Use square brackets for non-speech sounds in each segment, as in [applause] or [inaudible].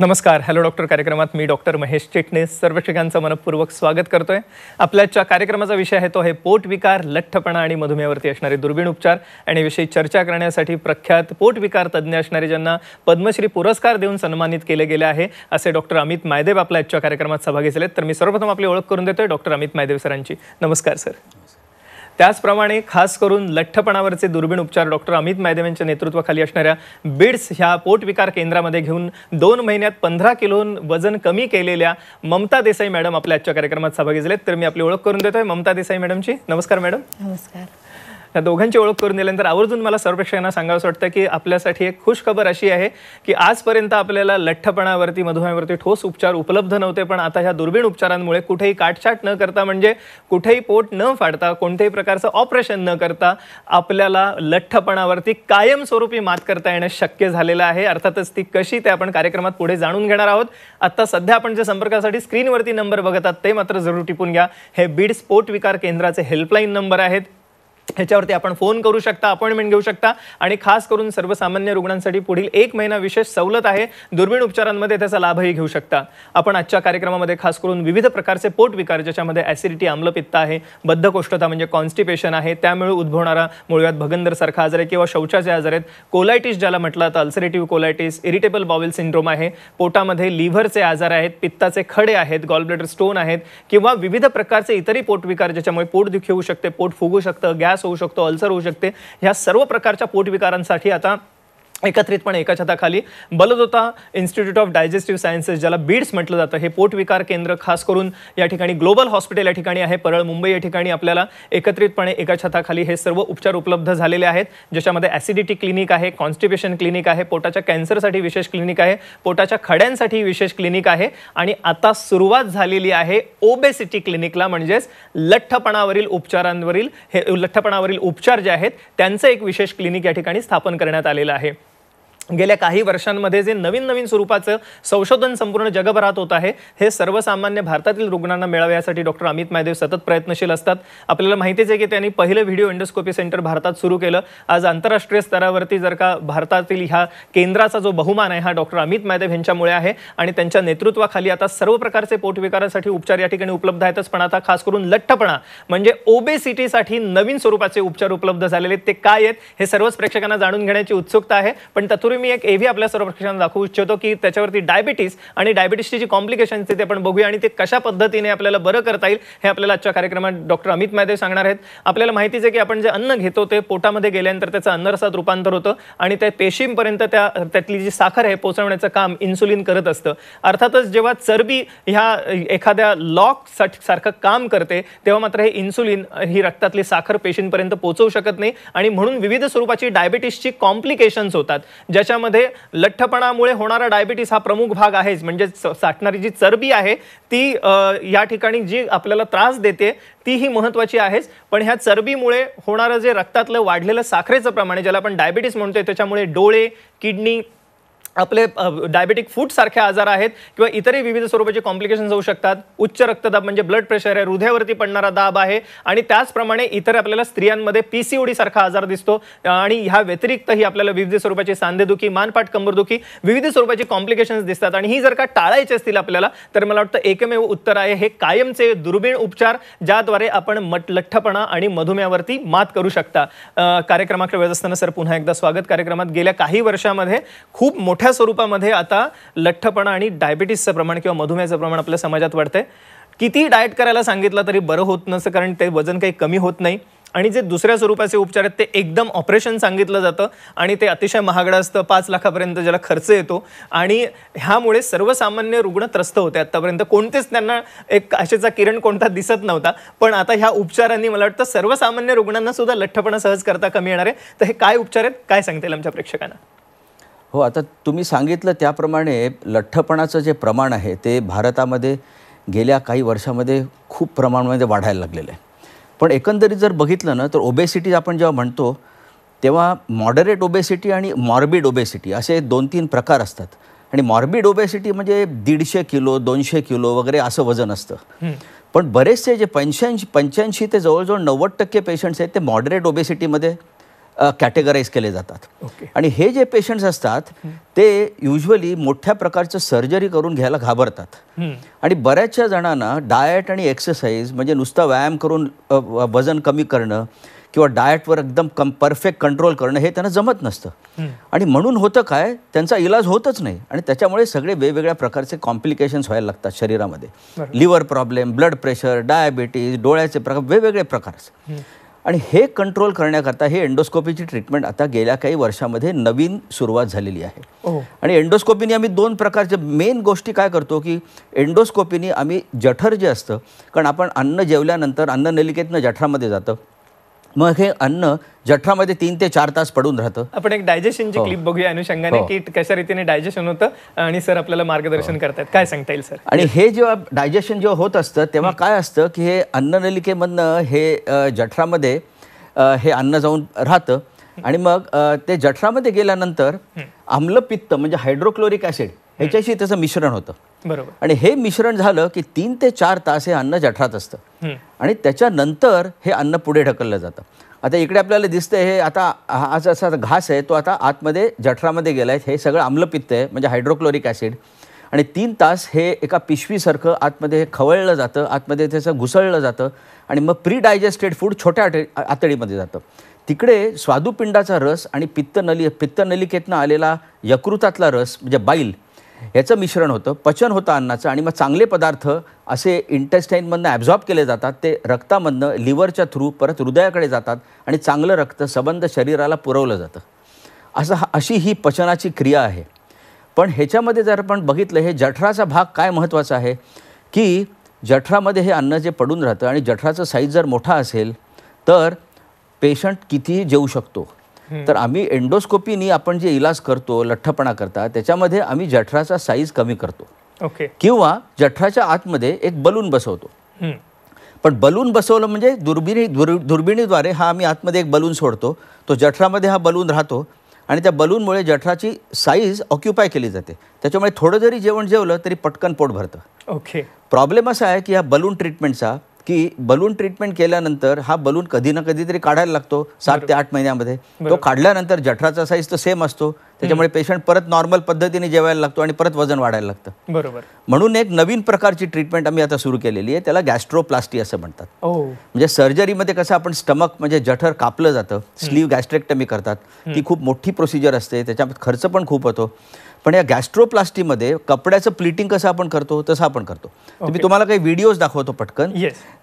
नमस्कार hello doctor कार्यक्रमात मी doctor Mahesh चिटणीस सर्व शिकांचं मनपूर्वक स्वागत करतोय आपल्याच्या कार्यक्रमाचा विषय आहे तो आहे पोट विकार लठ्ठपणा आणि मधुमेहावरती असणारे दुर्बीण उपचार आणि विषयी चर्चा करण्यासाठी प्रख्यात पोट विकार तज्ज्ञ असणारे ज्यांना पद्मश्री पुरस्कार देऊन सन्मानित केले गेले आहे असे डॉक्टर अमित मायदेव आपल्या आजच्या कार्यक्रमात सहभागी झालेत तर मी सर्वप्रथम आपली ओळख करून देतोय डॉक्टर अमित मायदेव सरांची नमस्कार सर त्याचप्रमाणे खास करून लठ्ठपणावरचे दुर्बिण उपचार डॉक्टर अमित मैदेव यांच्या नेतृत्वाखाली असणाऱ्या बिड्स ह्या पोटविकार केंद्रामध्ये घेऊन दोन महिन्यात पंधरा किलो वजन कमी केलेल्या ममता देसाई मॅडम आपल्या आजच्या कार्यक्रमात सहभागी झालेत तर मी आपली ओळख करून देतोय ममता देसाई मॅडमची नमस्कार मॅडम नमस्कार त्या दोघांची ओळख करून दिल्यानंतर आवर्जून मला सर्वेक्षकांना सांगावं वाटतं की आपल्यासाठी एक खुश खबर अशी आहे की आजपर्यंत आपल्याला लठ्ठपणावरती मधुमेहावरती ठोस उपचार उपलब्ध नव्हते पण आता ह्या दुर्बीण उपचारांमुळे कुठेही काटछाट न करता म्हणजे कुठेही पोट न फाडता कोणत्याही प्रकारचं ऑपरेशन न करता आपल्याला लठ्ठपणावरती कायमस्वरूपी मात करता येणं शक्य झालेलं आहे अर्थातच ती कशी ते आपण कार्यक्रमात पुढे जाणून घेणार आहोत आता सध्या आपण जे संपर्कासाठी स्क्रीनवरती नंबर बघत आहात ते मात्र जरूर टिपून घ्या हे बीड स्पोट विकार केंद्राचे हेल्पलाईन नंबर आहेत ह्याच्यावरती आपण फोन करू शकता अपॉइंटमेंट घेऊ शकता आणि खास करून सर्वसामान्य रुग्णांसाठी पुढील एक महिना विशेष सवलत आहे दुर्बिण उपचारांमध्ये त्याचा लाभही घेऊ शकता आपण आजच्या कार्यक्रमामध्ये खास करून विविध प्रकारचे पोट विकार ज्याच्यामध्ये ॲसिडिटी आम्लपित्त आहे बद्धकोष्ठता म्हणजे कॉन्स्टिपेशन आहे त्यामुळे उद्भवणारा मुळव्यात भगंदरसारखा आजार आहे किंवा शौचाचे आजार आहेत कोलायटिस ज्याला म्हटलं तर ulcerative colitis irritable bowel syndrome आहे पोटामध्ये लिव्हरचे आजार आहेत पित्ताचे खडे आहेत गॉलब्लेटर स्टोन आहेत किंवा विविध प्रकारचे इतरही पोटविकार ज्याच्यामुळे पोटदुखी होऊ शकते पोट फुगू शकतं गॅस होऊ शकतो अल्सर होऊ शकते ह्या सर्व प्रकारच्या पोटविकारांसाठी आता एकत्रितपणे एका छताखाली Baldota institute of digestive sciences ज्याला बीड्स म्हटलं जातं हे पोटविकार केंद्र खास करून या ठिकाणी ग्लोबल हॉस्पिटल या ठिकाणी आहे परळ मुंबई या ठिकाणी आपल्याला एकत्रितपणे एका छताखाली हे सर्व उपचार उपलब्ध झालेले आहेत ज्याच्यामध्ये ॲसिडिटी क्लिनिक आहे कॉन्स्टिपेशन क्लिनिक आहे पोटाच्या कॅन्सरसाठी विशेष क्लिनिक आहे पोटाच्या खड्यांसाठी विशेष क्लिनिक आहे आणि आता सुरुवात झालेली आहे ओबेसिटी क्लिनिकला म्हणजेच लठ्ठपणावरील उपचारांवरील हे लठ्ठपणावरील उपचार जे आहेत त्यांचं एक विशेष क्लिनिक या ठिकाणी स्थापन करण्यात आलेलं आहे गेल्या काही वर्षांमध्ये जे नवीन नवीन स्वरूपाचं संशोधन संपूर्ण जगभरात होत आहे हे सर्वसामान्य भारतातील रुग्णांना मिळावे यासाठी डॉक्टर अमित महादेव सतत प्रयत्नशील असतात आपल्याला माहितीच आहे की त्यांनी पहिलं व्हिडिओ एंडोस्कोपी सेंटर भारतात सुरू केलं आज आंतरराष्ट्रीय स्तरावरती जर का भारतातील ह्या केंद्राचा जो बहुमान आहे हा डॉक्टर अमित महादेव यांच्यामुळे आहे आणि त्यांच्या नेतृत्वाखाली आता सर्व प्रकारचे पोटविकारासाठी उपचार या ठिकाणी उपलब्ध आहेतच पण आता खास करून लठ्ठपणा म्हणजे ओबेसिटीसाठी नवीन स्वरूपाचे उपचार उपलब्ध झालेले ते काय आहेत हे सर्वच प्रेक्षकांना जाणून घेण्याची उत्सुकता आहे पण तत्पूर्वी मी एक एव्ही आपल्या सर्व प्रशिक्षण दाखवू इच्छितो की त्याच्यावरती डायबिटीस आणि डायबिटीसची जी कॉम्प्लिकेशन्स ते आपण बघूया आणि ते कशा पद्धतीने आपल्याला बरं करता येईल हे आपल्याला आजच्या कार्यक्रमात डॉक्टर अमित मायदे सांगणार आहेत आपल्याला माहितीच आहे की आपण जे अन्न घेतो ते पोटामध्ये गेल्यानंतर त्याचं अन्नरसात रूपांतर होतं आणि त्या पेशींपर्यंत त्या त्यातली जी साखर आहे पोचवण्याचं काम इन्सुलिन करत असतं अर्थातच जेव्हा चरबी ह्या एखाद्या लॉक सारखं काम करते तेव्हा मात्र हे इन्सुलिन ही रक्तातली साखर पेशींपर्यंत पोहोचवू शकत नाही आणि म्हणून विविध स्वरूपाची डायबिटीसची कॉम्प्लिकेशन्स होतात ज्या त्याच्यामध्ये लठ्ठपणामुळे होणारा डायबिटीस हा प्रमुख भाग आहेच म्हणजे साठणारी जी चरबी आहे ती या ठिकाणी जी आपल्याला त्रास देते ती ही महत्त्वाची आहेच पण ह्या चरबीमुळे होणारं जे रक्तातलं वाढलेलं साखरेचं प्रमाण ज्याला आपण डायबिटीस म्हणतोय त्याच्यामुळे डोळे किडनी आपले डायबेटिक फूटसारखे आजार आहेत किंवा इतरही विविध स्वरूपाचे कॉम्प्लिकेशन्स होऊ शकतात उच्च रक्तदाब म्हणजे ब्लड प्रेशर आहे हृदयावरती पडणारा दाब आहे आणि त्याचप्रमाणे इतर आपल्याला स्त्रियांमध्ये पी सी सारखा आजार दिसतो आणि ह्या व्यतिरिक्तही आपल्याला विविध स्वरूपाची सांधेदुखी मानपाट कंबरदुखी विविध स्वरूपाचे कॉम्प्लिकेशन्स दिसतात आणि ही जर का टाळायची असतील आपल्याला तर मला वाटतं एकमेव उत्तर आहे हे कायमचे दुर्बीण उपचार ज्याद्वारे आपण मट लठ्ठपणा आणि मधुमेहावरती मात करू शकता कार्यक्रमाकडे वेळ असताना सर पुन्हा एकदा स्वागत कार्यक्रमात गेल्या काही वर्षामध्ये खूप मोठ्या मोठ्या स्वरूपामध्ये आता लठ्ठपणा आणि डायबिटीसचं प्रमाण किंवा मधुमेहाचं प्रमाण आपल्या समाजात वाढतंय किती डाएट करायला सांगितलं तरी बरं होत नसतं कारण ते वजन काही कमी होत नाही आणि जे दुसऱ्या स्वरूपाचे उपचार आहेत ते एकदम ऑपरेशन सांगितलं जातं आणि ते अतिशय महागडं असतं पाच लाखापर्यंत ज्याला खर्च येतो आणि ह्यामुळे सर्वसामान्य रुग्ण त्रस्त होते आत्तापर्यंत कोणतेच त्यांना एक आशेचा किरण कोणता दिसत नव्हता पण आता ह्या उपचारांनी मला वाटतं सर्वसामान्य रुग्णांना सुद्धा लठ्ठपणा सहज करता कमी येणार आहे तर हे काय उपचार आहेत काय सांगता येईल आमच्या प्रेक्षकांना हो आता तुम्ही सांगितलं त्याप्रमाणे लठ्ठपणाचं जे प्रमाण आहे ते भारतामध्ये गेल्या काही वर्षामध्ये खूप प्रमाणामध्ये वाढायला लागलेलं आहे पण एकंदरीत जर बघितलं ना तर ओबेसिटी आपण जेव्हा म्हणतो तेव्हा मॉडरेट ओबेसिटी आणि मॉर्बिड ओबेसिटी असे दोन तीन प्रकार असतात आणि मॉर्बिड ओबेसिटी म्हणजे दीडशे किलो दोनशे किलो वगैरे असं वजन असतं पण बरेचसे जे पंच्याऐंशी पंच्याऐंशी ते जवळजवळ नव्वद टक्के पेशंट्स आहेत ते मॉडरेट ओबेसिटीमध्ये कॅटेगराईज केले जातात आणि हे जे पेशंट्स असतात ते युजली मोठ्या प्रकारचं सर्जरी करून घ्यायला घाबरतात आणि बऱ्याचशा जणांना डाएट आणि एक्सरसाइज म्हणजे नुसता व्यायाम करून वजन कमी करणं किंवा डाएटवर एकदम कम परफेक्ट कंट्रोल करणं हे त्यांना जमत नसतं आणि म्हणून होतं काय त्यांचा इलाज होतच नाही आणि त्याच्यामुळे सगळे वेगवेगळ्या प्रकारचे कॉम्प्लिकेशन्स व्हायला लागतात शरीरामध्ये liver problem blood pressure diabetes डोळ्याचे प्रकार वेगवेगळे प्रकार आणि हे कंट्रोल करण्याकरता हे एंडोस्कोपीची ट्रीटमेंट आता गेल्या काही वर्षामध्ये नवीन सुरुवात झालेली आहे हो. आणि एंडोस्कोपीने आम्ही दोन प्रकारचे मेन गोष्टी काय करतो की एंडोस्कोपीने आम्ही जठर जे असतं कारण आपण अन्न जेवल्यानंतर अन्न अन्ननलिकेतनं जठरामध्ये जातं मग हे अन्न जठरामध्ये तीन ते चार तास पडून राहतं आपण एक डायजेशनची हो. क्लिप बघूया अनुषंगाने हो. की कशा रीतीने डायजेशन होतं आणि सर आपल्याला मार्गदर्शन हो. करतात काय सांगता येईल सर आणि हे जेव्हा डायजेशन जेव्हा होत असतं तेव्हा काय असतं की हे अन्ननलिकेमधनं हे जठरामध्ये हे अन्न जाऊन राहतं आणि मग ते जठरामध्ये गेल्यानंतर आम्लपित्त म्हणजे हायड्रोक्लोरिक ऍसिड ह्याच्याशी त्याचं मिश्रण होतं बरोबर आणि हे मिश्रण झालं की तीन ते चार तास हे अन्न जठरात असतं आणि त्याच्यानंतर हे अन्न पुढे ढकललं जातं आता इकडे आपल्याला दिसतंय हे आता हा असा घास आहे तो आता आतमध्ये जठरामध्ये गेला आहे हे सगळं आम्लपित्त आहे म्हणजे हायड्रोक्लोरिक ॲसिड आणि तीन तास हे एका पिशवीसारखं आतमध्ये हे खवळलं जातं आतमध्ये त्याचं घुसळलं जातं आणि मग प्री डायजेस्टेड फूड छोट्या आतडीमध्ये जातं तिकडे स्वादुपिंडाचा रस आणि पित्तनली पित्तनलिकेतनं आलेला यकृतातला रस म्हणजे बाईल याचं मिश्रण होतं पचन होतं अन्नाचं आणि मग चांगले पदार्थ असे इंटेस्टाईनमधनं ॲब्झॉर्ब केले जातात ते रक्तामधनं लिव्हरच्या थ्रू परत हृदयाकडे जातात आणि चांगलं रक्त सबंध शरीराला पुरवलं जातं असं हा अशी ही पचनाची क्रिया आहे पण ह्याच्यामध्ये जर आपण बघितलं हे जठराचा भाग काय महत्त्वाचा आहे की जठरामध्ये हे अन्न जे पडून राहतं आणि जठराचं साईज जर मोठा असेल तर पेशंट कितीही जेवू शकतो तर आम्ही एंडोस्कोपीनी आपण जे इलाज करतो लठ्ठपणा करता त्याच्यामध्ये आम्ही जठराचा साईज कमी करतो ओके किंवा जठराच्या आतमध्ये एक बलून बसवतो पण बलून बसवलं म्हणजे दुर्बिणी दुर्बिणीद्वारे हा आम्ही आतमध्ये एक बलून सोडतो तो जठरामध्ये हा बलून राहतो आणि त्या बलूनमुळे जठराची साईज ऑक्युपाय केली जाते त्याच्यामुळे थोडं जरी जेवण जेवलं तरी पटकन पोट भरतं ओके प्रॉब्लेम असा आहे की हा बलून ट्रीटमेंटचा की बलून ट्रीटमेंट केल्यानंतर हा बलून कधी ना कधीतरी काढायला लागतो सात ते आठ महिन्यामध्ये तो काढल्यानंतर जठराचा साईज तर सेम असतो त्याच्यामुळे पेशंट परत नॉर्मल पद्धतीने जेवायला लागतो आणि परत वजन वाढायला लागतं बरोबर म्हणून एक नवीन प्रकारची ट्रीटमेंट आम्ही आता सुरू केलेली आहे त्याला गॅस्ट्रोप्लास्टी असं म्हणतात म्हणजे सर्जरीमध्ये कसं आपण स्टमक म्हणजे जठर कापलं जातं स्लीव गॅस्ट्रेक्टमी करतात ती खूप मोठी प्रोसिजर असते त्याच्यात खर्च पण खूप होतो पण या गॅस्ट्रोप्लास्टीमध्ये कपड्याचं प्लिटिंग कसं आपण करतो तसं आपण करतो मी तुम्हाला काही व्हिडिओज दाखवतो पटकन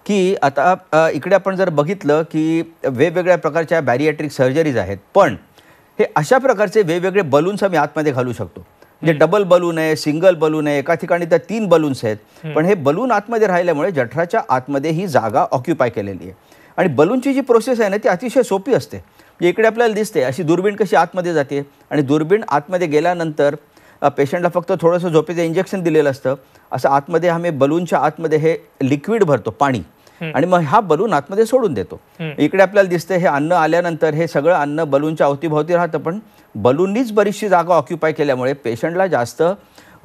की आता इकडे आपण जर बघितलं की वेगवेगळ्या प्रकारच्या बॅरिएट्रिक सर्जरीज आहेत पण हे अशा प्रकारचे वेगवेगळे बलून्स आम्ही आतमध्ये घालू शकतो म्हणजे डबल बलून आहे सिंगल बलून आहे एका ठिकाणी तर तीन बलून्स आहेत पण हे बलून आतमध्ये राहिल्यामुळे जठराच्या आतमध्ये ही जागा ऑक्युपाय केलेली आहे आणि बलूनची जी प्रोसेस आहे ना ती अतिशय सोपी असते म्हणजे इकडे आपल्याला दिसते अशी दुर्बीण कशी आतमध्ये जाते आणि दुर्बीण आतमध्ये गेल्यानंतर पेशंटला फक्त थोडंसं झोपेचं इंजेक्शन दिलेलं असतं असं आतमध्ये आम्ही बलूनच्या आतमध्ये हे लिक्विड भरतो पाणी आणि मग हा बलून आतमध्ये सोडून देतो इकडे आपल्याला दिसतं हे अन्न आल्यानंतर हे सगळं अन्न बलूनच्या अवतीभोवती राहतं पण बलूननीच बरीचशी जागा ऑक्युपाय केल्यामुळे पेशंटला जास्त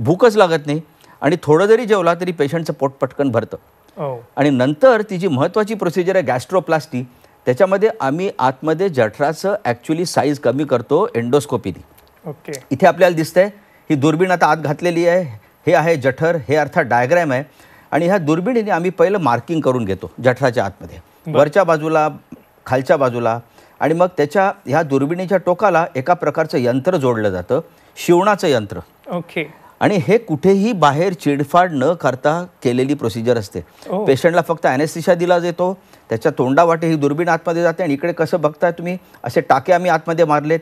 भूकच लागत नाही आणि थोडं जरी जेवला तरी पेशंटचं पोट पटकन भरतं हो. आणि नंतर ती जी महत्त्वाची प्रोसिजर आहे गॅस्ट्रोप्लास्टी त्याच्यामध्ये आम्ही आतमध्ये जठराचं ॲक्च्युली साईज कमी करतो एंडोस्कोपीनी ओके इथे आपल्याला दिसतंय ही दुर्बीण आता आत घातलेली आहे हे आहे जठर हे अर्थात डायग्रॅम आहे आणि ह्या दुर्बिणीने आम्ही पहिलं मार्किंग करून घेतो जठराच्या आतमध्ये वरच्या बाजूला खालच्या बाजूला आणि मग त्याच्या ह्या दुर्बिणीच्या टोकाला एका प्रकारचं यंत्र जोडलं जातं शिवणाचं यंत्र ओके आणि हे कुठेही बाहेर चिडफाड न करता केलेली प्रोसिजर असते पेशंटला फक्त अॅनेस्थिशा दिला जातो त्याच्या तोंडावाटे ही दुर्बीण आतमध्ये जाते आणि इकडे कसं बघताय तुम्ही असे टाके आम्ही आतमध्ये मारलेत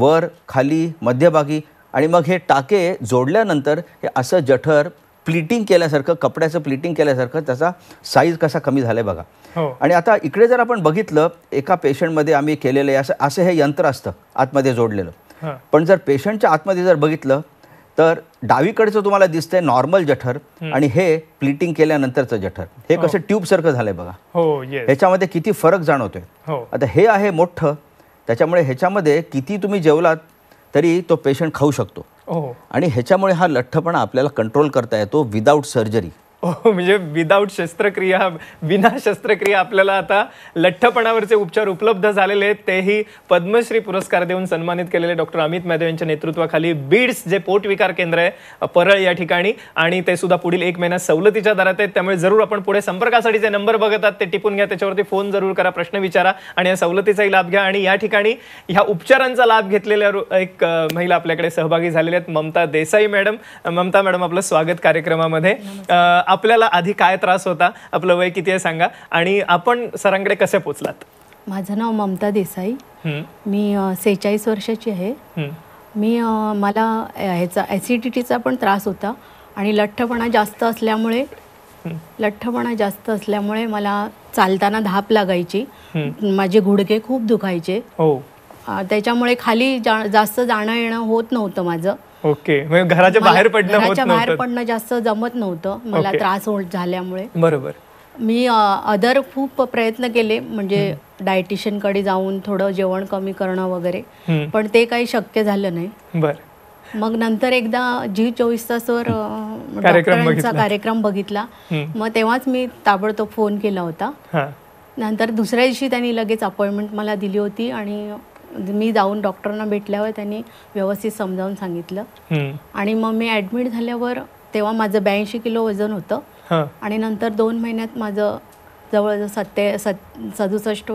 वर खाली मध्यभागी आणि मग हे टाके जोडल्यानंतर हे असं जठर प्लीटिंग केल्यासारखं कपड्याचं प्लीटिंग केल्यासारखं त्याचा साईज कसा कमी झालाय बघा हो. आणि आता इकडे जर आपण बघितलं एका पेशंटमध्ये आम्ही केलेलं आहे असं असं हे यंत्र असतं आतमध्ये जोडलेलं पण जर पेशंटच्या आतमध्ये जर बघितलं तर डावीकडचं तुम्हाला दिसतंय नॉर्मल जठर आणि हे प्लीटिंग केल्यानंतरचं जठर हे हो. कसं ट्यूबसारखं झालंय बघा हो ह्याच्यामध्ये किती फरक जाणवतोय हो. आता हे आहे मोठं त्याच्यामुळे ह्याच्यामध्ये किती तुम्ही जेवलात तरी तो पेशंट खाऊ शकतो हो. आणि ह्याच्यामुळे हा लठ्ठपणा आपल्याला कंट्रोल करता येतो विदाऊट सर्जरी हो म्हणजे विदाऊट शस्त्रक्रिया विना शस्त्रक्रिया आपल्याला आता लठ्ठपणावरचे उपचार उपलब्ध झालेले आहेत तेही पद्मश्री पुरस्कार देऊन सन्मानित केलेले डॉक्टर अमित महादेव यांच्या नेतृत्वाखाली बीड्स जे पोटविकार केंद्र आहे परळ या ठिकाणी आणि ते सुद्धा पुढील एक महिना सवलतीच्या दरात आहेत त्यामुळे जरूर आपण पुढे संपर्कासाठी जे नंबर बघतात ते टिपून घ्या त्याच्यावरती फोन जरूर करा प्रश्न विचारा आणि या सवलतीचाही लाभ घ्या आणि या ठिकाणी ह्या उपचारांचा लाभ घेतलेल्या एक महिला आपल्याकडे सहभागी झालेल्या आहेत ममता देसाई मॅडम ममता मॅडम आपलं स्वागत कार्यक्रमामध्ये आपल्याला आधी काय त्रास होता आपलं वय किती आहे सांगा आणि आपण सरांकडे कसे पोचलात माझं नाव ममता देसाई मी सेहेचाळीस वर्षाची आहे मी मला ह्याचा ऍसिडिटीचा पण त्रास होता आणि लठ्ठपणा जास्त असल्यामुळे लठ्ठपणा जास्त असल्यामुळे मला चालताना धाप लागायची माझे गुडघे खूप दुखायचे हो. त्याच्यामुळे खाली जा जास्त जाणं येणं होत नव्हतं माझं ओके म्हणजे घराच्या बाहेर पडणं बाहेर पडणं जास्त जमत नव्हतं मला त्रास होत झाल्यामुळे बरोबर मी अदर खूप प्रयत्न केले म्हणजे डायटिशियन कडे जाऊन थोडं जेवण कमी करणं वगैरे पण ते काही शक्य झालं नाही बर मग नंतर एकदा जी चोवीस तासवर डॉक्टरांचा कार्यक्रम बघितला मग तेव्हाच मी ताबडतोब फोन केला होता नंतर दुसऱ्या दिवशी त्यांनी लगेच अपॉइंटमेंट मला दिली होती आणि मी जाऊन डॉक्टरांना भेटल्यावर त्यांनी व्यवस्थित समजावून सांगितलं आणि मग मी ऍडमिट झाल्यावर तेव्हा माझं ब्याऐंशी किलो वजन होतं आणि नंतर दोन महिन्यात माझं जवळजवळ सत्ते सत् सदुसष्ट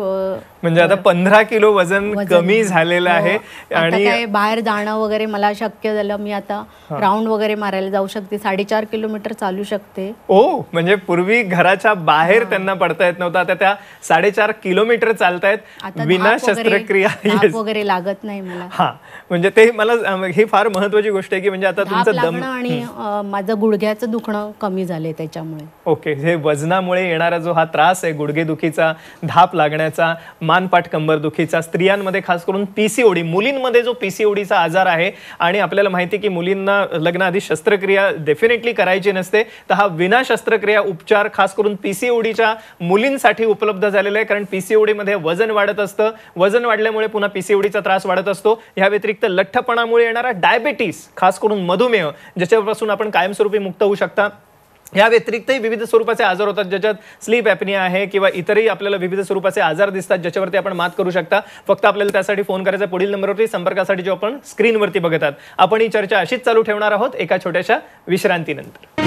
म्हणजे आता पंधरा किलो वजन कमी झालेलं हो. आहे आणि बाहेर जाणं वगैरे मला शक्य झालं मी आता राऊंड वगैरे मारायला जाऊ शकते साडेचार किलोमीटर चालू शकते ओ म्हणजे पूर्वी घराच्या बाहेर त्यांना पडता येत नव्हतं आता त्या साडेचार किलोमीटर चालतायत विना शस्त्रक्रिया वगैरे लागत नाही मला हा म्हणजे ते मला ही फार महत्वाची गोष्ट आहे की म्हणजे आता तुमचं दम आणि माझं गुडघ्याचं दुखणं कमी झालंय त्याच्यामुळे ओके हे वजनामुळे येणारा जो हा त्रास आहे गुडघेदुखीचा धाप लागण्याचा मानपाठ कंबरदुखीचा स्त्रियांमध्ये खास करून पी सी मुलींमध्ये जो पी सी आजार आहे आणि आपल्याला माहिती की मुलींना लग्नाआधी शस्त्रक्रिया डेफिनेटली करायची नसते तर हा विना शस्त्रक्रिया उपचार खास करून पी सी मुलींसाठी उपलब्ध झालेला आहे कारण पी सी वजन वाढत असतं वजन वाढल्यामुळे पुन्हा पीसीओडीचा त्रास वाढत असतो ह्या व्यतिरिक्त लठ्ठपणामुळे येणारा डायबिटीस खास करून मधुमेह ज्याच्यापासून आपण कायमस्वरूपी मुक्त होऊ शकता या व्यतिरिक्तही विविध स्वरूपाचे आजार होतात ज्याच्यात स्लीप ॲपनी आहे किंवा इतरही आपल्याला विविध स्वरूपाचे आजार दिसतात ज्याच्यावरती आपण मात करू शकता फक्त आपल्याला त्यासाठी फोन करायचा पुढील नंबरवरती संपर्कासाठी जो आपण स्क्रीनवरती बघतात आपण ही चर्चा अशीच चालू ठेवणार आहोत एका छोट्याशा विश्रांतीनंतर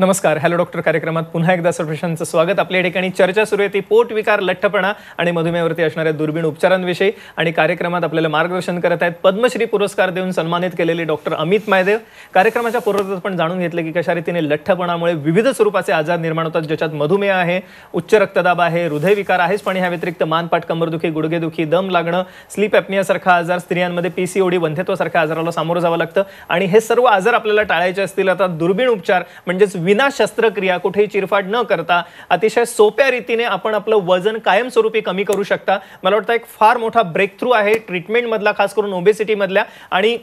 नमस्कार हॅलो डॉक्टर कार्यक्रमात पुन्हा एकदा सर्वेशांचं स्वागत आपल्या ठिकाणी चर्चा सुरू आहे ती पोटविकार लठ्ठपणा आणि मधुमेहावरती असणाऱ्या दुर्बीण उपचारांविषयी आणि कार्यक्रमात आपल्याला मार्गदर्शन करत आहेत पद्मश्री पुरस्कार देऊन सन्मानित केलेले डॉक्टर अमित मायदेव कार्यक्रमाच्या पूर्वतच पण जाणून घेतलं की कशा रीतीने लठ्ठपणामुळे विविध स्वरूपाचे आजार निर्माण होतात ज्याच्यात मधुमेह आहे उच्च रक्तदाब आहे हृदयविकार आहेच पण ह्या व्यतिरिक्त मानपाट कंबरदुखी गुडघेदुखी दम लागणं स्लीप ॲपनियासारखा आजार स्त्रियांमध्ये पी पीसीओडी वंध्यत्वासारख्या आजाराला सामोरं जावं लागतं आणि हे सर्व आजार आपल्याला टाळायचे असतील आता दुर्बीण उपचार म्हणजेच विना शस्त्रक्रिया कुठेही चिरफाड न करता अतिशय सोप्या रीतीने आपण आपलं वजन कायमस्वरूपी कमी करू शकता मला वाटतं एक फार मोठा ब्रेक थ्रू आहे ट्रीटमेंटमधला खास करून ओबेसिटीमधल्या आणि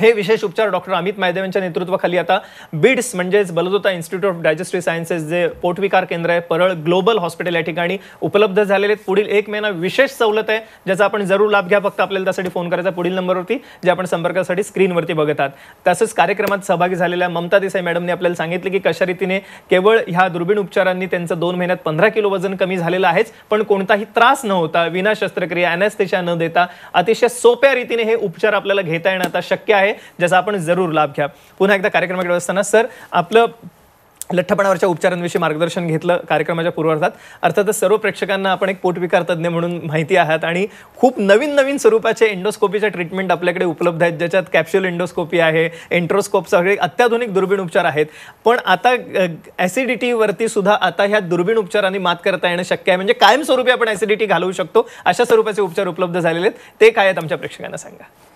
हे विशेष उपचार डॉक्टर अमित मायदेव यांच्या नेतृत्वाखाली आता बिड्स म्हणजेच Baldota institute of digestive sciences जे पोटविकार केंद्र आहे परळ ग्लोबल हॉस्पिटल या ठिकाणी उपलब्ध झालेले पुढील एक महिना विशेष सवलत आहे ज्याचा आपण जरूर लाभ घ्या फक्त आपल्याला त्यासाठी फोन करायचा पुढील नंबरवरती जे आपण संपर्कासाठी स्क्रीनवरती बघत तसंच कार्यक्रमात सहभागी झालेल्या ममता देसाई मॅडमने आपल्याला सांगितलं की कशा रीतीने केवळ ह्या दुर्बीण उपचारांनी त्यांचं दोन महिन्यात पंधरा किलो वजन कमी झालेलं आहेच पण कोणताही त्रास न होता विना शस्त्रक्रिया अॅनेस्थेशा न देता अतिशय सोप्या रीतीने हे उपचार आपल्याला घेता येणं आता शक्य आहे आहे ज्याचा आपण जरूर लाभ घ्या पुन्हा एकदा कार्यक्रमाकडे असताना सर आपलं लठ्ठपणावरच्या उपचारांविषयी मार्गदर्शन घेतलं कार्यक्रमाच्या पूर्वार्धात अर्थातच सर्व प्रेक्षकांना आपण एक पोटविकार तज्ज्ञ म्हणून माहिती आहात आणि खूप नवीन नवीन स्वरूपाचे एंडोस्कोपीचे ट्रीटमेंट आपल्याकडे उपलब्ध आहेत ज्याच्यात कॅप्स्युल एंडोस्कोपी आहे एंट्रोस्कोप सगळे अत्याधुनिक दुर्बीण उपचार आहेत पण आता ॲसिडिटीवरती सुद्धा आता ह्या दुर्बीण उपचारांनी मात करता येणं शक्य आहे म्हणजे कायमस्वरूपी आपण ॲसिडिटी घालवू शकतो अशा स्वरूपाचे उपचार उपलब्ध झालेले आहेत ते काय आहेत आमच्या प्रेक्षकांना सांगा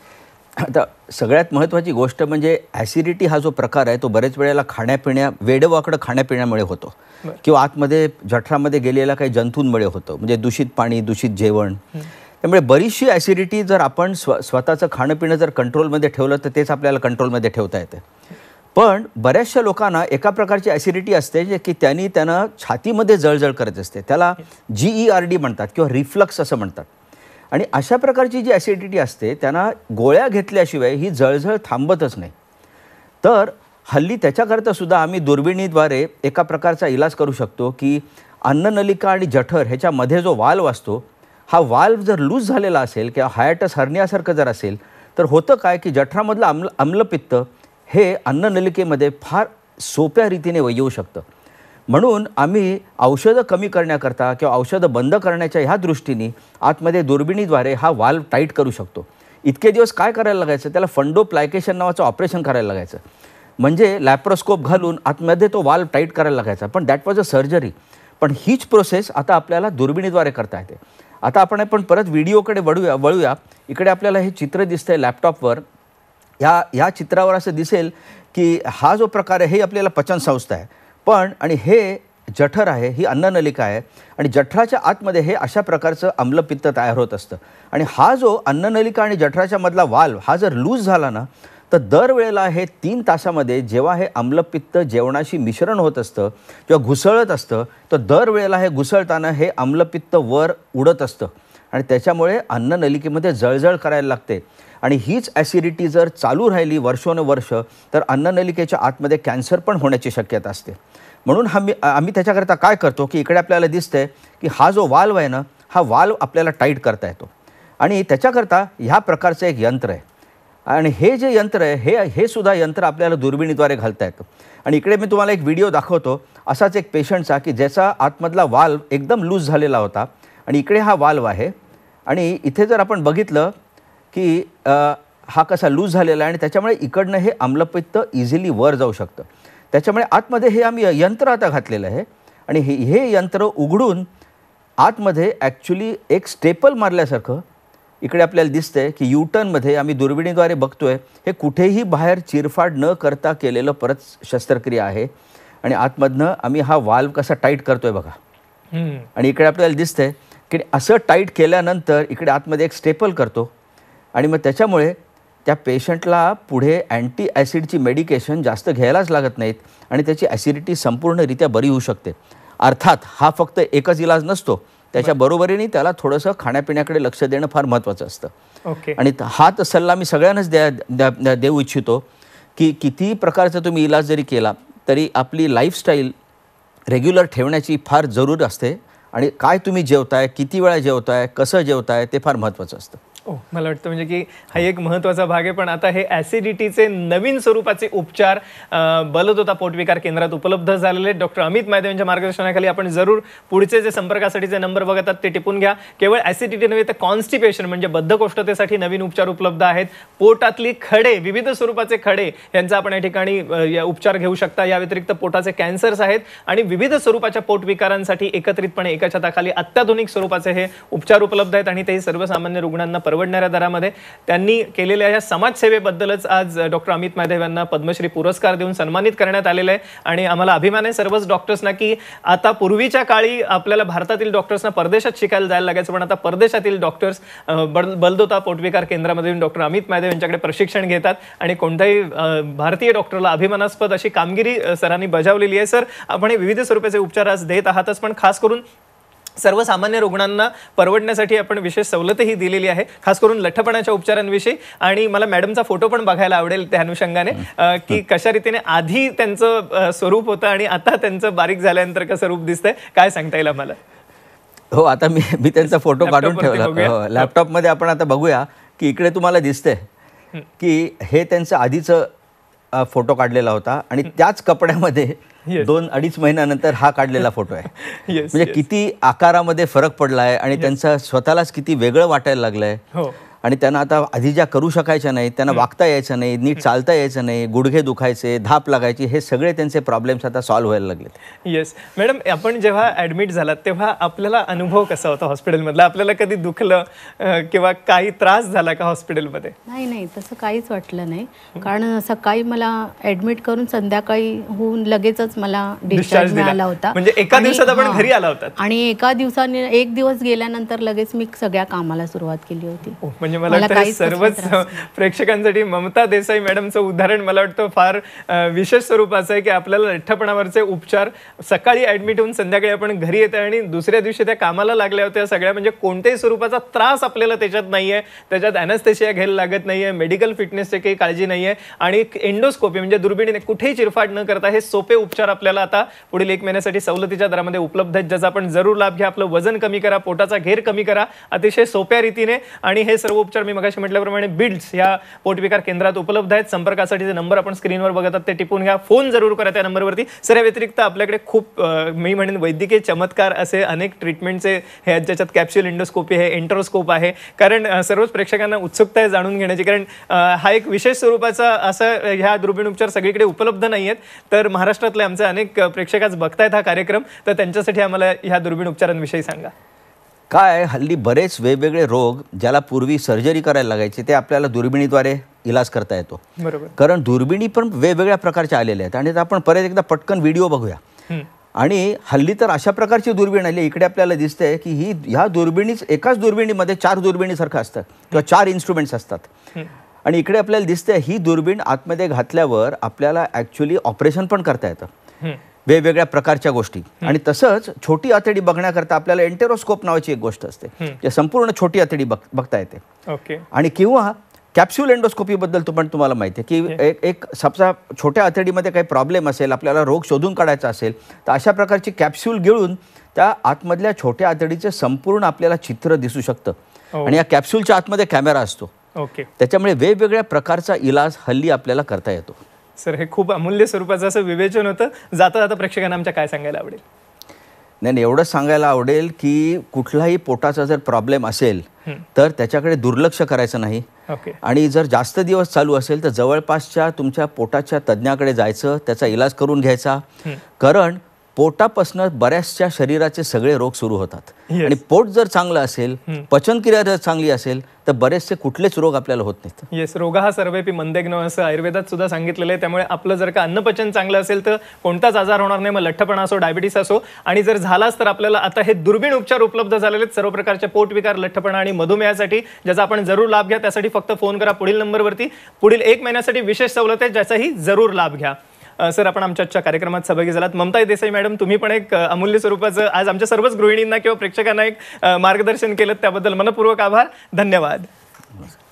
आता सगळ्यात महत्त्वाची गोष्ट म्हणजे ॲसिडिटी हा जो प्रकार आहे तो बरेच वेळेला खाण्यापिण्या वेडवाकडं खाण्यापिण्यामुळे होतो किंवा आतमध्ये जठरामध्ये गेलेल्या काही जंतूंमुळे होतं म्हणजे दूषित पाणी दूषित जेवण त्यामुळे बरीचशी ॲसिडिटी जर आपण स्व स्वतःचं खाणं पिणं जर कंट्रोलमध्ये ठेवलं तर तेच आपल्याला कंट्रोलमध्ये ठेवता येते पण बऱ्याचशा लोकांना एका प्रकारची ॲसिडिटी असते जे की त्यांनी त्यांना छातीमध्ये जळजळ करत असते त्याला जी ई आर डी म्हणतात किंवा रिफ्लक्स असं म्हणतात आणि अशा प्रकारची जी ॲसिडिटी असते त्यांना गोळ्या घेतल्याशिवाय ही जळजळ थांबतच नाही तर हल्ली त्याच्याकरता सुद्धा आम्ही दुर्बिणीद्वारे एका प्रकारचा इलाज करू शकतो की अन्ननलिका आणि जठर ह्याच्यामध्ये जो वाल्व असतो हा वाल्व जर लूज झालेला असेल किंवा हायटस हरण्यासारखं जर असेल तर होतं काय की जठरामधलं अम्ल आम्लपित्त हे अन्ननलिकेमध्ये फार सोप्या रीतीने येऊ शकतं म्हणून आम्ही औषधं कमी करण्याकरता किंवा औषधं बंद करण्याच्या ह्या दृष्टीने आतमध्ये दुर्बिणीद्वारे हा वाल्व टाईट करू शकतो इतके दिवस काय करायला लागायचं त्याला फंडो प्लायकेशन नावाचं ऑपरेशन करायला लागायचं म्हणजे लॅप्रोस्कोप घालून आतमध्ये तो वाल्व टाईट करायला लागायचा पण दॅट वॉज अ सर्जरी पण हीच प्रोसेस आता आपल्याला दुर्बिणीद्वारे करता येते आता आपण पण परत व्हिडिओकडे वळूया वळूया इकडे आपल्याला हे चित्र आहे लॅपटॉपवर ह्या ह्या चित्रावर असं दिसेल की हा जो प्रकार आहे हे आपल्याला पचनसंस्था आहे पण आणि हे जठर आहे ही अन्ननलिका आहे आणि जठराच्या आतमध्ये हे अशा प्रकारचं आम्लपित्त तयार होत असतं आणि हा जो अन्ननलिका आणि जठराच्या मधला वाल्व हा जर लूज झाला ना तर दरवेळेला हे तीन तासामध्ये जेव्हा हे आम्लपित्त जेवणाशी मिश्रण होत असतं किंवा घुसळत असतं तर दरवेळेला हे घुसळताना हे आम्लपित्त वर उडत असतं आणि त्याच्यामुळे अन्ननलिकेमध्ये जळजळ करायला लागते आणि हीच ॲसिडिटी जर चालू राहिली वर्षोनुवर्ष तर अन्ननलिकेच्या आतमध्ये कॅन्सर पण होण्याची शक्यता असते म्हणून आम्ही आम्ही त्याच्याकरता काय करतो की इकडे आपल्याला दिसते की हा जो वाल्व आहे ना हा वाल्व आपल्याला टाईट करता येतो आणि त्याच्याकरता ह्या प्रकारचं एक यंत्र आहे आणि हे जे यंत्र आहे हे हे सुद्धा यंत्र आपल्याला दुर्बिणीद्वारे घालता येतं आणि इकडे मी तुम्हाला एक व्हिडिओ दाखवतो असाच एक पेशंटचा की ज्याचा आतमधला वाल्व एकदम लूज झालेला होता आणि इकडे हा वाल्व आहे आणि इथे जर आपण बघितलं की हा कसा लूज झालेला आहे आणि त्याच्यामुळे इकडनं हे आम्लपित्त इझिली वर जाऊ शकतं त्याच्यामुळे आतमध्ये हे आम्ही यंत्र आता घातलेलं आहे आणि हे हे यंत्र उघडून आतमध्ये ॲक्च्युली एक स्टेपल मारल्यासारखं इकडे आपल्याला दिसतंय की युटर्नमध्ये आम्ही दुर्बिणीद्वारे बघतोय हे कुठेही बाहेर चिरफाड न करता केलेलं परत शस्त्रक्रिया आहे आणि आतमधनं आम्ही हा वाल्व कसा टाईट करतोय बघा आणि इकडे आपल्याला दिसतंय की असं टाईट केल्यानंतर इकडे आतमध्ये एक स्टेपल करतो आणि मग त्याच्यामुळे त्या पेशंटला पुढे अँटी ॲसिडची मेडिकेशन जास्त घ्यायलाच लागत नाहीत आणि त्याची ॲसिडिटी संपूर्णरित्या बरी होऊ शकते अर्थात हा फक्त एकच इलाज नसतो त्याच्या बरोबरीने त्याला थोडंसं खाण्यापिण्याकडे लक्ष देणं फार महत्त्वाचं असतं ओके आणि हा तर सल्ला मी सगळ्यांनाच द्या देऊ इच्छितो की किती प्रकारचा तुम्ही इलाज जरी केला तरी आपली लाईफस्टाईल रेग्युलर ठेवण्याची फार जरूर असते आणि काय तुम्ही जेवताय किती वेळा जेवताय कसं जेवताय ते फार महत्त्वाचं असतं ओ मला वाटतं म्हणजे की हा एक महत्त्वाचा भाग आहे पण आता हे ॲसिडिटीचे नवीन स्वरूपाचे उपचार बलदोता पोटविकार केंद्रात उपलब्ध झालेले डॉक्टर अमित मायदेव यांच्या मार्गदर्शनाखाली आपण जरूर पुढचे जे संपर्कासाठी जे नंबर बघतात ते टिपून घ्या केवळ ॲसिडिटी नव्हे तर कॉन्स्टिपेशन म्हणजे बद्धकोष्ठतेसाठी नवीन उपचार उपलब्ध आहेत पोटातली खडे विविध स्वरूपाचे खडे यांचा आपण या ठिकाणी उपचार घेऊ शकता या व्यतिरिक्त पोटाचे कॅन्सर्स आहेत आणि विविध स्वरूपाच्या पोटविकारांसाठी एकत्रितपणे एका छताखाली अत्याधुनिक स्वरूपाचे हे उपचार उपलब्ध आहेत आणि ते सर्वसामान्य रुग्णांना परवडणाऱ्या दरामध्ये त्यांनी केलेल्या या समाजसेवेबद्दलच आज डॉक्टर अमित महादेव यांना पद्मश्री पुरस्कार देऊन सन्मानित करण्यात आलेलं आहे आणि आम्हाला अभिमान आहे सर्वच डॉक्टर्सना की आता पूर्वीच्या काळी आपल्याला भारतातील डॉक्टर्सना परदेशात शिकायला जायला लागायचं पण आता परदेशातील डॉक्टर्स बलदोता पोटविकार केंद्रामध्ये डॉक्टर अमित महादेव यांच्याकडे प्रशिक्षण घेतात आणि कोणत्याही भारतीय डॉक्टरला अभिमानास्पद अशी कामगिरी सरांनी बजावलेली आहे सर आपण हे विविध स्वरूपाचे उपचार आज देत आहातच पण खास करून सर्वसामान्य रुग्णांना परवडण्यासाठी आपण विशेष सवलतही दिलेली आहे खास करून लठ्ठपणाच्या उपचारांविषयी आणि मला मॅडमचा फोटो पण बघायला आवडेल त्या अनुषंगाने की कशा रीतीने आधी त्यांचं स्वरूप होतं आणि आता त्यांचं बारीक झाल्यानंतर कसं रूप दिसतंय काय सांगता येईल आम्हाला हो आता मी मी त्यांचा फोटो काढून ठेवला लॅपटॉपमध्ये हो, आपण आता बघूया की इकडे तुम्हाला दिसतंय की हे त्यांचं आधीचं फोटो काढलेला होता आणि [laughs] त्याच कपड्यामध्ये दोन अडीच महिन्यानंतर हा काढलेला फोटो आहे [laughs] म्हणजे किती आकारामध्ये फरक पडला आहे आणि त्यांचा स्वतःलाच किती वेगळं वाटायला लागलंय हो. आणि त्यांना आता आधी ज्या करू शकायच्या नाहीत त्यांना वागता यायचं नाही नीट चालता यायचं नाही गुडघे दुखायचे धाप लागायची हे सगळे त्यांचे प्रॉब्लेम्स आता सॉल्व्ह व्हायला लागले येस मॅडम आपण जेव्हा ऍडमिट झाला तेव्हा आपल्याला अनुभव कसा होता हॉस्पिटलमधला आपल्याला कधी दुखलं किंवा काही त्रास झाला का हॉस्पिटलमध्ये नाही नाही तसं काहीच वाटलं नाही कारण सकाळी मला ऍडमिट करून संध्याकाळी होऊन लगेचच मला डिस्चार्ज मिळाला होता म्हणजे एका दिवसात आपण घरी आला होता आणि एका दिवसाने एक दिवस गेल्यानंतर लगेच मी सगळ्या कामाला सुरुवात केली होती म्हणजे म्हणजे मला वाटतं सर्वच प्रेक्षकांसाठी ममता देसाई मॅडमचं उदाहरण मला वाटतं फार विशेष स्वरूपाचं आहे की आपल्याला लठ्ठपणावरचे उपचार सकाळी ऍडमिट होऊन संध्याकाळी आपण घरी येते आणि दुसऱ्या दिवशी त्या कामाला लागल्या होत्या सगळ्या म्हणजे कोणत्याही स्वरूपाचा त्रास आपल्याला त्याच्यात नाही त्याच्यात अॅनस्थेशिया घ्यायला लागत नाही मेडिकल फिटनेसची काही काळजी नाही आणि एंडोस्कोपी म्हणजे दुर्बिणीने कुठेही चिरफाट न करता हे सोपे उपचार आपल्याला आता पुढील एक महिन्यासाठी सवलतीच्या दरामध्ये उपलब्ध आहेत ज्याचा आपण जरूर लाभ घ्या आपलं वजन कमी करा पोटाचा घेर कमी करा अतिशय सोप्या रीतीने आणि हे सर्व उपचार मी मगाशी म्हटल्याप्रमाणे बिल्ड्स या पोटविकार केंद्रात उपलब्ध आहेत संपर्कासाठी जे नंबर आपण स्क्रीनवर बघतात ते टिपून घ्या फोन जरूर करा त्या नंबरवरती सर या व्यतिरिक्त आपल्याकडे खूप मी म्हणेन वैद्यकीय चमत्कार असे अनेक ट्रीटमेंटचे हे आहेत ज्याच्यात कॅप्स्युल इंडोस्कोपी आहे एंट्रोस्कोप आहे कारण सर्वच प्रेक्षकांना उत्सुकता आहे जाणून घेण्याची कारण हा एक विशेष स्वरूपाचा असं ह्या दुर्बिण उपचार सगळीकडे उपलब्ध नाही आहेत तर महाराष्ट्रातले आमचे अनेक प्रेक्षक आज बघतायत हा कार्यक्रम तर त्यांच्यासाठी आम्हाला ह्या दुर्बिण उपचारांविषयी सांगा काय हल्ली बरेच वेगवेगळे रोग ज्याला पूर्वी सर्जरी करायला लागायचे ते आपल्याला दुर्बिणीद्वारे इलाज करता येतो बरोबर कारण दुर्बिणी पण वेगवेगळ्या प्रकारच्या आलेल्या आहेत आणि आपण परत एकदा पटकन व्हिडिओ बघूया आणि हल्ली तर अशा प्रकारची दुर्बीण आली इकडे आपल्याला दिसते की ही ह्या दुर्बिणीच एकाच दुर्बिणीमध्ये चार दुर्बिणीसारखं असतं किंवा चार इन्स्ट्रुमेंट्स असतात आणि इकडे आपल्याला दिसते ही दुर्बीण आतमध्ये घातल्यावर आपल्याला ऍक्च्युली ऑपरेशन पण करता येतं वेगवेगळ्या प्रकारच्या गोष्टी आणि तसंच छोटी आतडी बघण्याकरता आपल्याला एंटेरोस्कोप नावाची एक गोष्ट असते जे संपूर्ण छोटी आतडी बघ बघता येते ओके आणि किंवा कॅप्स्युल एंडोस्कोपीबद्दल तू पण तुम्हाला माहिती आहे की एक एक सबसा छोट्या आतडीमध्ये काही प्रॉब्लेम असेल आपल्याला रोग शोधून काढायचा असेल तर अशा प्रकारची कॅप्स्युल घेऊन त्या आतमधल्या छोट्या आतडीचं संपूर्ण आपल्याला चित्र दिसू शकतं हो. आणि या कॅप्स्युलच्या आतमध्ये कॅमेरा असतो ओके त्याच्यामुळे वेगवेगळ्या प्रकारचा इलाज हल्ली आपल्याला करता येतो सर हे खूप अमूल्य स्वरूपाचं असं विवेचन होतं जाता जाता प्रेक्षकांना आमच्या काय सांगायला आवडेल नाही एवढंच सांगायला आवडेल की कुठलाही पोटाचा जर प्रॉब्लेम असेल तर त्याच्याकडे दुर्लक्ष करायचं नाही आणि जर जास्त दिवस चालू असेल तर जवळपासच्या तुमच्या पोटाच्या तज्ज्ञाकडे जायचं त्याचा इलाज करून घ्यायचा कारण पोटापासनं बऱ्याचशा शरीराचे सगळे रोग सुरू होतात आणि पोट जर चांगलं असेल पचनक्रिया जर चांगली असेल तर बरेचसे कुठलेच रोग आपल्याला होत नाहीत येस रोग हा सर्वेपी मंदेग्न असं आयुर्वेदात सुद्धा सांगितलेलं आहे त्यामुळे आपलं जर का अन्नपचन चांगलं असेल तर कोणताच आजार होणार नाही मग लठ्ठपणा असो डायबिटीस असो आणि जर झालाच तर आपल्याला आता हे दुर्बीण उपचार उपलब्ध झालेले सर्व प्रकारचे पोटविकार लठ्ठपणा आणि मधुमेहासाठी ज्याचा आपण जरूर लाभ घ्या त्यासाठी फक्त फोन करा पुढील नंबरवरती पुढील एक महिन्यासाठी विशेष सवलत आहे ज्याचाही जरूर लाभ घ्या सर आपण आमच्या आजच्या कार्यक्रमात सहभागी झालात ममताई देसाई मॅडम तुम्ही पण एक अमूल्य स्वरूपाचं आज आमच्या सर्वच गृहिणींना किंवा प्रेक्षकांना एक मार्गदर्शन केलं त्याबद्दल मनपूर्वक आभार धन्यवाद